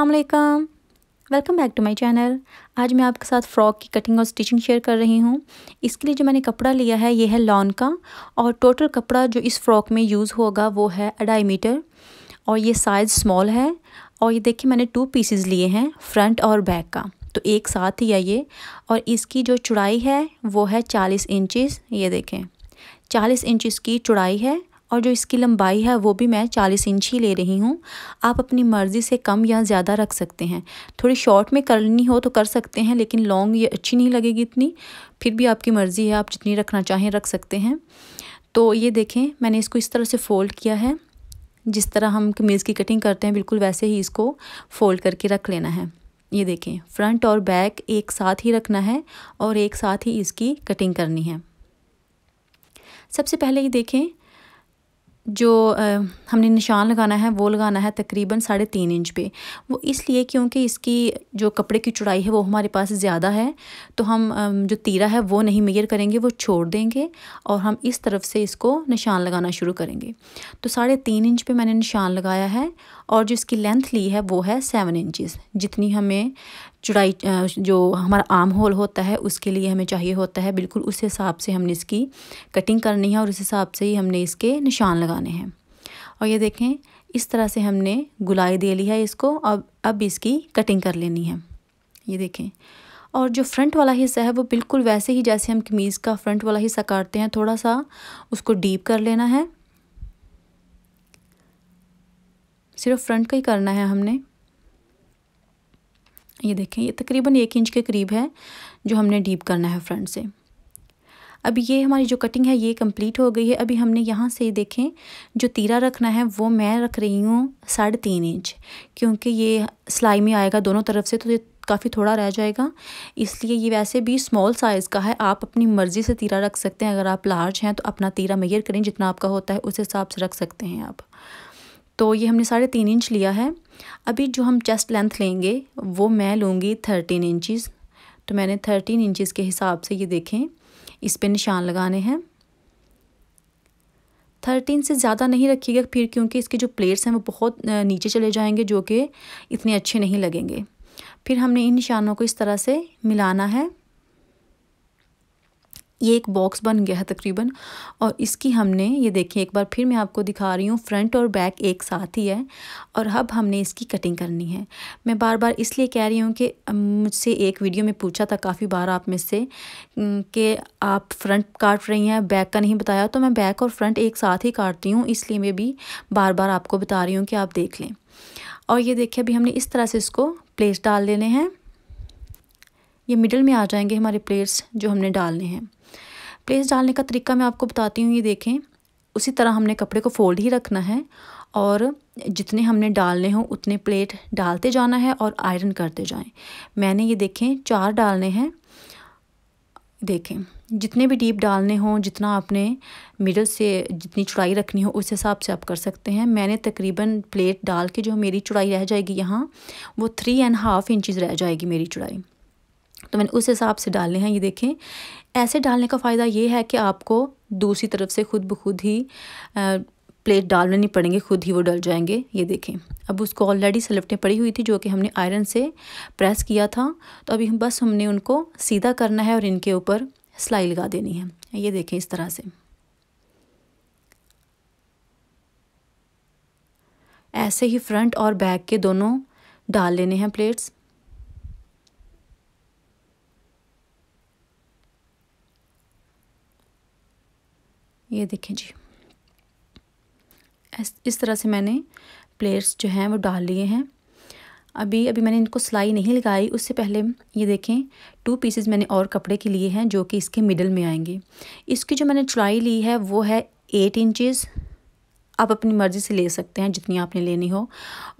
असलकम welcome back to my channel आज मैं आपके साथ फ़्रॉक की कटिंग और स्टिचिंग शेयर कर रही हूँ इसके लिए जो मैंने कपड़ा लिया है ये है लॉन का और टोटल कपड़ा जो इस फ्रॉक में यूज़ होगा वो है अढ़ाई मीटर और ये साइज़ स्मॉल है और ये देखिए मैंने टू पीसीज़ लिए हैं फ्रंट और बैक का तो एक साथ ही है ये और इसकी जो चुड़ाई है वो है चालीस इंचज़ ये देखें चालीस इंचज़ की चुड़ाई है और जो इसकी लंबाई है वो भी मैं चालीस इंच ही ले रही हूँ आप अपनी मर्ज़ी से कम या ज़्यादा रख सकते हैं थोड़ी शॉर्ट में करनी हो तो कर सकते हैं लेकिन लॉन्ग ये अच्छी नहीं लगेगी इतनी फिर भी आपकी मर्ज़ी है आप जितनी रखना चाहें रख सकते हैं तो ये देखें मैंने इसको इस तरह से फ़ोल्ड किया है जिस तरह हम कमीज़ की कटिंग करते हैं बिल्कुल वैसे ही इसको फ़ोल्ड करके रख लेना है ये देखें फ्रंट और बैक एक साथ ही रखना है और एक साथ ही इसकी कटिंग करनी है सबसे पहले ये देखें जो आ, हमने निशान लगाना है वो लगाना है तकरीबन साढ़े तीन इंच पे वो इसलिए क्योंकि इसकी जो कपड़े की चौड़ाई है वो हमारे पास ज़्यादा है तो हम आ, जो तीरा है वो नहीं मेयर करेंगे वो छोड़ देंगे और हम इस तरफ से इसको निशान लगाना शुरू करेंगे तो साढ़े तीन इंच पे मैंने निशान लगाया है और जो इसकी लेंथ ली है वो है सेवन इंचज़ जितनी हमें चुड़ाई जो हमारा आम होल होता है उसके लिए हमें चाहिए होता है बिल्कुल उस हिसाब से हमने इसकी कटिंग करनी है और उस हिसाब से ही हमने इसके निशान लगाने हैं और ये देखें इस तरह से हमने गुलाई दे ली है इसको अब अब इसकी कटिंग कर लेनी है ये देखें और जो फ्रंट वाला हिस्सा है वो बिल्कुल वैसे ही जैसे हम कमीज़ का फ्रंट वाला हिस्सा काटते हैं थोड़ा सा उसको डीप कर लेना है सिर्फ फ्रंट का ही करना है हमने ये देखें ये तकरीबन एक इंच के करीब है जो हमने डीप करना है फ्रंट से अब ये हमारी जो कटिंग है ये कंप्लीट हो गई है अभी हमने यहाँ से देखें जो तीरा रखना है वो मैं रख रही हूँ साढ़े तीन इंच क्योंकि ये सिलाई में आएगा दोनों तरफ से तो ये काफ़ी थोड़ा रह जाएगा इसलिए ये वैसे भी स्मॉल साइज़ का है आप अपनी मर्ज़ी से तीरा रख सकते हैं अगर आप लार्ज हैं तो अपना तीरा मैयर करें जितना आपका होता है उस हिसाब से रख सकते हैं आप तो ये हमने साढ़े तीन इंच लिया है अभी जो हम चेस्ट लेंथ लेंगे वो मैं लूँगी थर्टीन इंचज़ तो मैंने थर्टीन इंचज़ के हिसाब से ये देखें इस पर निशान लगाने हैं थर्टीन से ज़्यादा नहीं रखिएगा फिर क्योंकि इसके जो प्लेट्स हैं वो बहुत नीचे चले जाएंगे जो कि इतने अच्छे नहीं लगेंगे फिर हमने इन निशानों को इस तरह से मिलाना है ये एक बॉक्स बन गया है तकरीबन और इसकी हमने ये देखिए एक बार फिर मैं आपको दिखा रही हूँ फ्रंट और बैक एक साथ ही है और अब हमने इसकी कटिंग करनी है मैं बार बार इसलिए कह रही हूँ कि मुझसे एक वीडियो में पूछा था काफ़ी बार आप में से कि आप फ्रंट काट रही हैं बैक का नहीं बताया तो मैं बैक और फ्रंट एक साथ ही काटती हूँ इसलिए मैं भी बार बार आपको बता रही हूँ कि आप देख लें और ये देखिए अभी हमने इस तरह से इसको प्लेट्स डाल लेने हैं ये मिडल में आ जाएंगे हमारे प्लेट्स जो हमने डालने हैं प्लेस डालने का तरीका मैं आपको बताती हूँ ये देखें उसी तरह हमने कपड़े को फोल्ड ही रखना है और जितने हमने डालने हों उतने प्लेट डालते जाना है और आयरन करते जाएं मैंने ये देखें चार डालने हैं देखें जितने भी डीप डालने हों जितना आपने मिडल से जितनी चुड़ाई रखनी हो उस हिसाब से आप कर सकते हैं मैंने तकरीबन प्लेट डाल के जो मेरी चुड़ाई रह जाएगी यहाँ वो थ्री एंड हाफ़ इंचज़ रह जाएगी मेरी चुड़ाई तो मैंने उस हिसाब से डालने हैं ये देखें ऐसे डालने का फ़ायदा ये है कि आपको दूसरी तरफ से ख़ुद ब खुद ही प्लेट डालने नहीं पड़ेंगे खुद ही वो डल जाएंगे ये देखें अब उसको ऑलरेडी सलवटें पड़ी हुई थी जो कि हमने आयरन से प्रेस किया था तो अभी हम बस हमने उनको सीधा करना है और इनके ऊपर सिलाई लगा देनी है ये देखें इस तरह से ऐसे ही फ्रंट और बैक के दोनों डाल लेने हैं प्लेट्स ये देखें जी इस तरह से मैंने प्लेट्स जो हैं वो डाल लिए हैं अभी अभी मैंने इनको सिलाई नहीं लगाई उससे पहले ये देखें टू पीसेस मैंने और कपड़े के लिए हैं जो कि इसके मिडल में आएंगे इसकी जो मैंने चुलाई ली है वो है एट इंचेस आप अपनी मर्ज़ी से ले सकते हैं जितनी आपने लेनी हो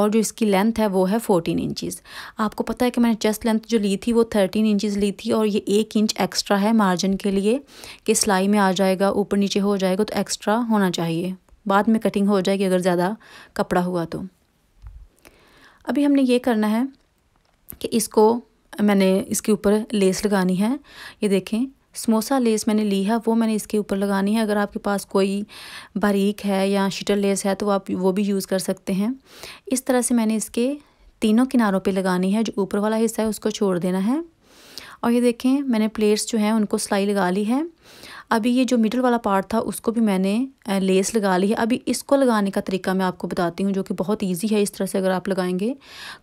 और जो इसकी लेंथ है वो है फोर्टीन इंचज़ आपको पता है कि मैंने चेस्ट लेंथ जो ली थी वो थर्टीन इंचज़ ली थी और ये एक इंच एक्स्ट्रा है मार्जिन के लिए कि सिलाई में आ जाएगा ऊपर नीचे हो जाएगा तो एक्स्ट्रा होना चाहिए बाद में कटिंग हो जाएगी अगर ज़्यादा कपड़ा हुआ तो अभी हमने ये करना है कि इसको मैंने इसके ऊपर लेस लगानी है ये देखें समोसा लेस मैंने ली है वो मैंने इसके ऊपर लगानी है अगर आपके पास कोई बारीक है या शीटर लेस है तो आप वो भी यूज़ कर सकते हैं इस तरह से मैंने इसके तीनों किनारों पे लगानी है जो ऊपर वाला हिस्सा है उसको छोड़ देना है और ये देखें मैंने प्लेट्स जो हैं उनको सिलाई लगा ली है अभी ये जो मिडल वाला पार्ट था उसको भी मैंने लेस लगा ली है अभी इसको लगाने का तरीका मैं आपको बताती हूँ जो कि बहुत ईजी है इस तरह से अगर आप लगाएंगे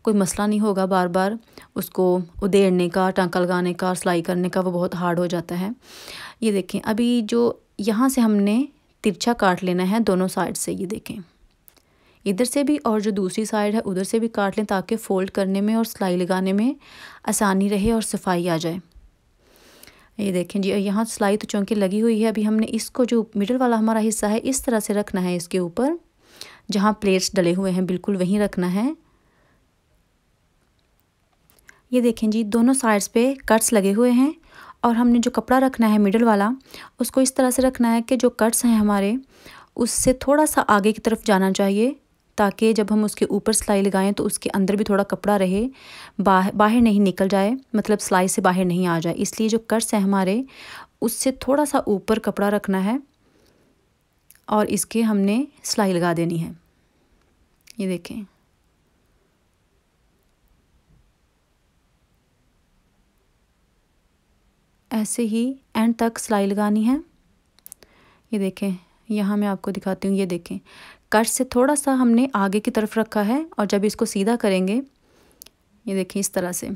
कोई मसला नहीं होगा बार बार उसको उधेड़ने का टांका लगाने का सिलाई करने का वो बहुत हार्ड हो जाता है ये देखें अभी जो यहाँ से हमने तिरछा काट लेना है दोनों साइड से ये देखें इधर से भी और जो दूसरी साइड है उधर से भी काट लें ताकि फ़ोल्ड करने में और सिलाई लगाने में आसानी रहे और सफाई आ जाए ये देखें जी यहाँ सिलाई तो चौंकी लगी हुई है अभी हमने इसको जो मिडल वाला हमारा हिस्सा है इस तरह से रखना है इसके ऊपर जहाँ प्लेट्स डले हुए हैं बिल्कुल वहीं रखना है ये देखें जी दोनों साइड्स पे कट्स लगे हुए हैं और हमने जो कपड़ा रखना है मिडल वाला उसको इस तरह से रखना है कि जो कट्स हैं हमारे उससे थोड़ा सा आगे की तरफ जाना चाहिए ताकि जब हम उसके ऊपर सिलाई लगाएं तो उसके अंदर भी थोड़ा कपड़ा रहे बाहर बाहर नहीं निकल जाए मतलब सिलाई से बाहर नहीं आ जाए इसलिए जो कर्स है हमारे उससे थोड़ा सा ऊपर कपड़ा रखना है और इसके हमने सिलाई लगा देनी है ये देखें ऐसे ही एंड तक सिलाई लगानी है ये देखें यहाँ मैं आपको दिखाती हूँ ये देखें कट से थोड़ा सा हमने आगे की तरफ रखा है और जब इसको सीधा करेंगे ये देखिए इस तरह से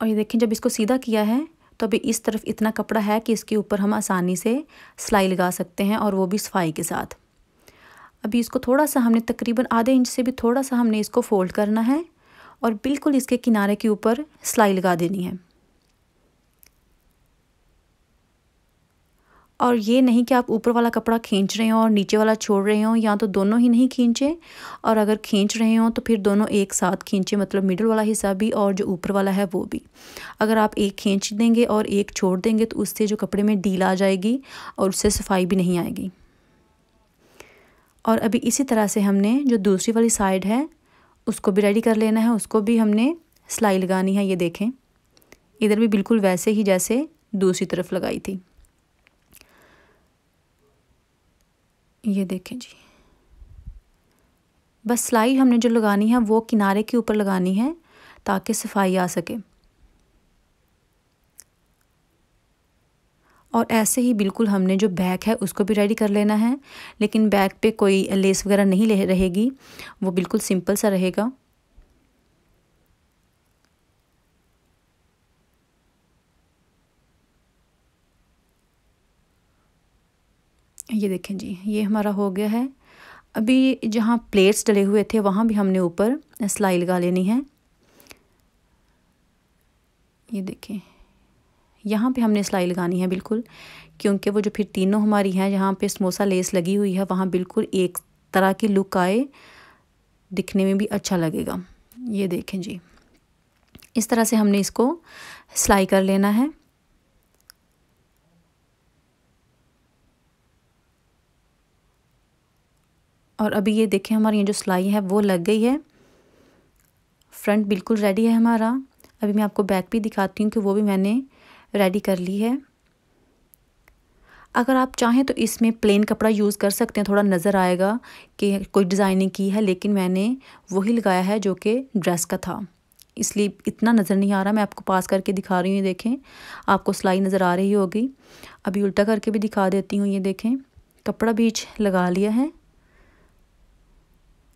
और ये देखिए जब इसको सीधा किया है तो अभी इस तरफ इतना कपड़ा है कि इसके ऊपर हम आसानी से सिलाई लगा सकते हैं और वो भी सफाई के साथ अभी इसको थोड़ा सा हमने तकरीबन आधे इंच से भी थोड़ा सा हमने इसको फोल्ड करना है और बिल्कुल इसके किनारे के ऊपर सिलाई लगा देनी है और ये नहीं कि आप ऊपर वाला कपड़ा खींच रहे हो और नीचे वाला छोड़ रहे हो या तो दोनों ही नहीं खींचें और अगर खींच रहे हो तो फिर दोनों एक साथ खींचें मतलब मिडल वाला हिस्सा भी और जो ऊपर वाला है वो भी अगर आप एक खींच देंगे और एक छोड़ देंगे तो उससे जो कपड़े में डील आ जाएगी और उससे सफाई भी नहीं आएगी और अभी इसी तरह से हमने जो दूसरी वाली साइड है उसको भी रेडी कर लेना है उसको भी हमने सिलाई लगानी है ये देखें इधर भी बिल्कुल वैसे ही जैसे दूसरी तरफ लगाई थी ये देखें जी बस सिलाई हमने जो लगानी है वो किनारे के ऊपर लगानी है ताकि सफाई आ सके और ऐसे ही बिल्कुल हमने जो बैक है उसको भी रेडी कर लेना है लेकिन बैक पे कोई लेस वगैरह नहीं ले रहेगी वो बिल्कुल सिंपल सा रहेगा ये देखें जी ये हमारा हो गया है अभी जहाँ प्लेट्स डले हुए थे वहाँ भी हमने ऊपर सिलाई लगा लेनी है ये देखें यहाँ पे हमने सिलाई लगानी है बिल्कुल क्योंकि वो जो फिर तीनों हमारी हैं जहाँ पे समोसा लेस लगी हुई है वहाँ बिल्कुल एक तरह की लुक आए दिखने में भी अच्छा लगेगा ये देखें जी इस तरह से हमने इसको सिलाई कर लेना है और अभी ये देखें हमारी ये जो सिलाई है वो लग गई है फ्रंट बिल्कुल रेडी है हमारा अभी मैं आपको बैक भी दिखाती हूँ कि वो भी मैंने रेडी कर ली है अगर आप चाहें तो इसमें प्लेन कपड़ा यूज़ कर सकते हैं थोड़ा नज़र आएगा कि कोई डिज़ाइनिंग की है लेकिन मैंने वही लगाया है जो कि ड्रेस का था इसलिए इतना नज़र नहीं आ रहा मैं आपको पास करके दिखा रही हूँ ये देखें आपको सिलाई नज़र आ रही होगी अभी उल्टा करके भी दिखा देती हूँ ये देखें कपड़ा बीच लगा लिया है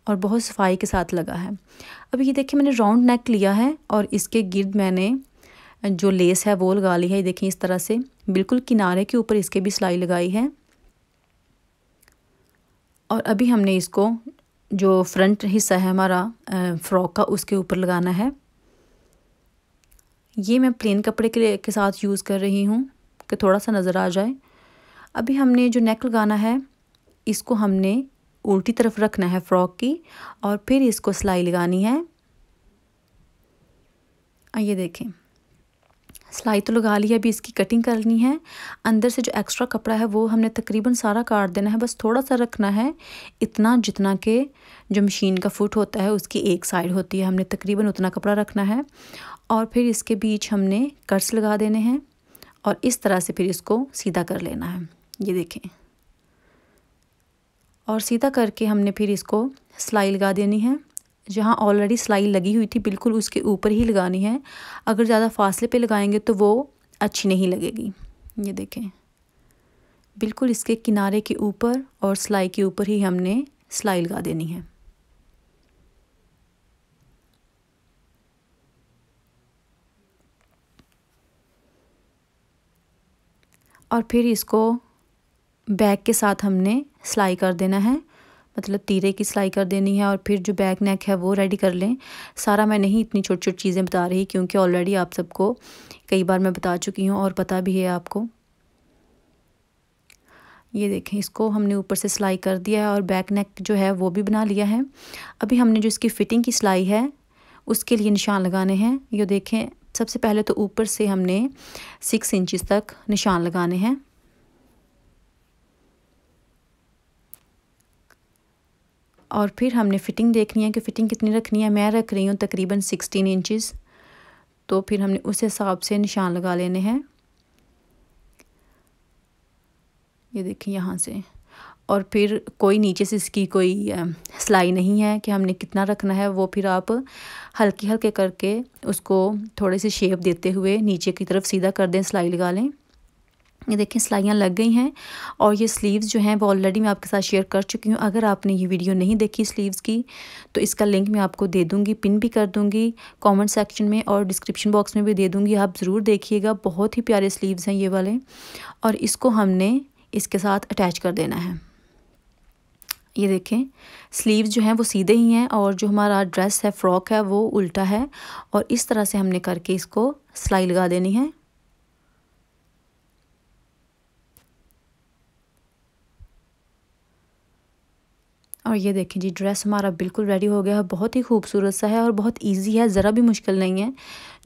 और बहुत सफाई के साथ लगा है अब ये देखिए मैंने राउंड नेक लिया है और इसके गिर्द मैंने जो लेस है वो लगा ली है ये देखिए इस तरह से बिल्कुल किनारे के ऊपर इसके भी सिलाई लगाई है और अभी हमने इसको जो फ्रंट हिस्सा है हमारा फ्रॉक का उसके ऊपर लगाना है ये मैं प्लेन कपड़े के, के साथ यूज़ कर रही हूँ कि थोड़ा सा नज़र आ जाए अभी हमने जो नेक लगाना है इसको हमने उल्टी तरफ रखना है फ्रॉक की और फिर इसको सिलाई लगानी है ये देखें सिलाई तो लगा ली है अभी इसकी कटिंग करनी है अंदर से जो एक्स्ट्रा कपड़ा है वो हमने तकरीबन सारा काट देना है बस थोड़ा सा रखना है इतना जितना के जो मशीन का फुट होता है उसकी एक साइड होती है हमने तकरीबन उतना कपड़ा रखना है और फिर इसके बीच हमने कर्स लगा देने हैं और इस तरह से फिर इसको सीधा कर लेना है ये देखें और सीधा करके हमने फिर इसको सिलाई लगा देनी है जहाँ ऑलरेडी सिलाई लगी हुई थी बिल्कुल उसके ऊपर ही लगानी है अगर ज़्यादा फासले पे लगाएंगे तो वो अच्छी नहीं लगेगी ये देखें बिल्कुल इसके किनारे के ऊपर और सिलाई के ऊपर ही हमने सिलाई लगा देनी है और फिर इसको बैग के साथ हमने सिलाई कर देना है मतलब तीरे की सिलाई कर देनी है और फिर जो बैक नेक है वो रेडी कर लें सारा मैं नहीं इतनी छोटी छोटी चीज़ें बता रही क्योंकि ऑलरेडी आप सबको कई बार मैं बता चुकी हूँ और पता भी है आपको ये देखें इसको हमने ऊपर से सिलाई कर दिया है और बैक नेक जो है वो भी बना लिया है अभी हमने जो इसकी फ़िटिंग की सिलाई है उसके लिए निशान लगाने हैं ये देखें सबसे पहले तो ऊपर से हमने सिक्स इंचज़ तक निशान लगाने हैं और फिर हमने फ़िटिंग देखनी है कि फ़िटिंग कितनी रखनी है मैं रख रही हूँ तकरीबन सिक्सटीन इंचज़ तो फिर हमने उस हिसाब से निशान लगा लेने हैं ये देखिए यहाँ से और फिर कोई नीचे से इसकी कोई सिलाई नहीं है कि हमने कितना रखना है वो फिर आप हल्के हल्के करके उसको थोड़े से शेप देते हुए नीचे की तरफ सीधा कर दें सिलाई लगा लें ये देखें सिलाइयाँ लग गई हैं और ये स्लीव्स जो हैं वो ऑलरेडी मैं आपके साथ शेयर कर चुकी हूँ अगर आपने ये वीडियो नहीं देखी स्लीव्स की तो इसका लिंक मैं आपको दे दूँगी पिन भी कर दूँगी कमेंट सेक्शन में और डिस्क्रिप्शन बॉक्स में भी दे दूँगी आप ज़रूर देखिएगा बहुत ही प्यारे स्लीवस हैं ये वाले और इसको हमने इसके साथ अटैच कर देना है ये देखें स्लीव्स जो हैं वो सीधे ही हैं और जो हमारा ड्रेस है फ्रॉक है वो उल्टा है और इस तरह से हमने करके इसको सिलाई लगा देनी है और ये देखें जी ड्रेस हमारा बिल्कुल रेडी हो गया है बहुत ही खूबसूरत सा है और बहुत इजी है ज़रा भी मुश्किल नहीं है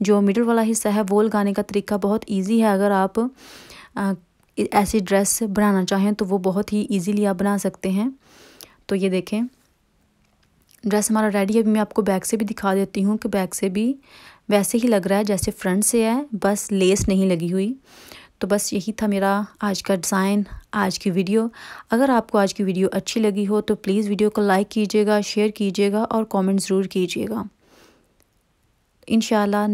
जो मिडल वाला हिस्सा है वो लगाने का तरीका बहुत इजी है अगर आप ऐसी ड्रेस बनाना चाहें तो वो बहुत ही इजीली आप बना सकते हैं तो ये देखें ड्रेस हमारा रेडी है अभी मैं आपको बैक से भी दिखा देती हूँ कि बैक से भी वैसे ही लग रहा है जैसे फ्रंट से है बस लेस नहीं लगी हुई तो बस यही था मेरा आज का डिज़ाइन आज की वीडियो अगर आपको आज की वीडियो अच्छी लगी हो तो प्लीज़ वीडियो को लाइक कीजिएगा शेयर कीजिएगा और कमेंट ज़रूर कीजिएगा इन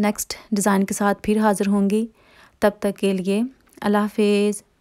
नेक्स्ट डिज़ाइन के साथ फिर हाज़िर होंगी तब तक के लिए अल्लाह हाफिज़